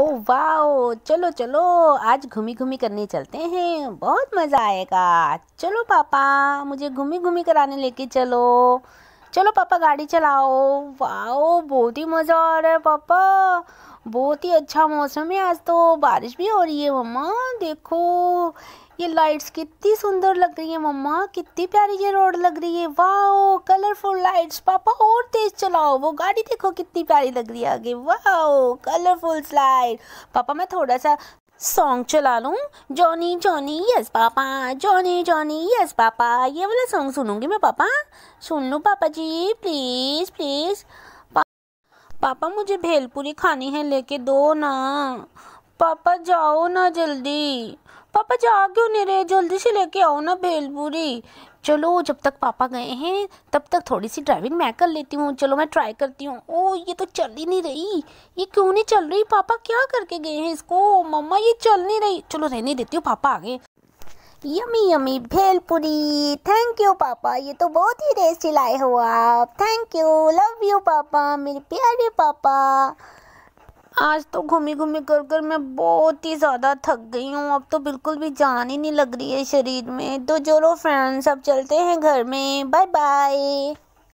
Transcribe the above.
oh wow चलो चलो आज घूमी घूमी करने चलते हैं बहुत मज़ा आएगा चलो पापा मुझे घूमी घूमी कराने लेके चलो चलो पापा गाड़ी चलाओ वाओ बहुत ही मज़ा आ रहा है पापा बहुत ही अच्छा मौसम है आज तो बारिश भी हो रही है मम्मा देखो ये लाइट्स कितनी सुंदर लग रही है मम्मा कितनी प्यारी ये रोड लग रही है वाओ कलरफुल लाइट्स पापा और तेज चलाओ वो गाड़ी देखो कितनी प्यारी लग रही है आगे वाओ कलरफुल स्लाइड पापा मैं थोड़ा सा सॉन्ग चला लूँ Johnny Johnny yes papa Johnny Johnny yes papa ये वाला सॉन्ग सुनूंगी मैं पापा सुन लूँ पापा जी प्लीज़ प्लीज़ पा, पापा मुझे भेलपुरी खानी है लेके दो ना पापा जाओ ना जल्दी पापा जा क्यों नहीं रहे जल्दी से लेके आओ ना भेलपुरी चलो जब तक पापा गए हैं तब तक थोड़ी सी ड्राइविंग मैं कर लेती हूँ चलो मैं ट्राई करती हूँ ओ ये तो चल ही नहीं रही ये क्यों नहीं चल रही पापा क्या करके गए हैं इसको मम्मा ये चल नहीं रही चलो रहने देती हूँ पापा आगे yummy yummy bhelpuri thank you पापा ये तो बहुत ही टेस्टी लाए हो आप थैंक यू लव यू पापा मेरे प्यारे पापा आज तो घूमी घूमी कर कर मैं बहुत ही ज़्यादा थक गई हूँ अब तो बिल्कुल भी जान ही नहीं लग रही है शरीर में तो चलो फ्रेंड्स अब चलते हैं घर में बाय बाय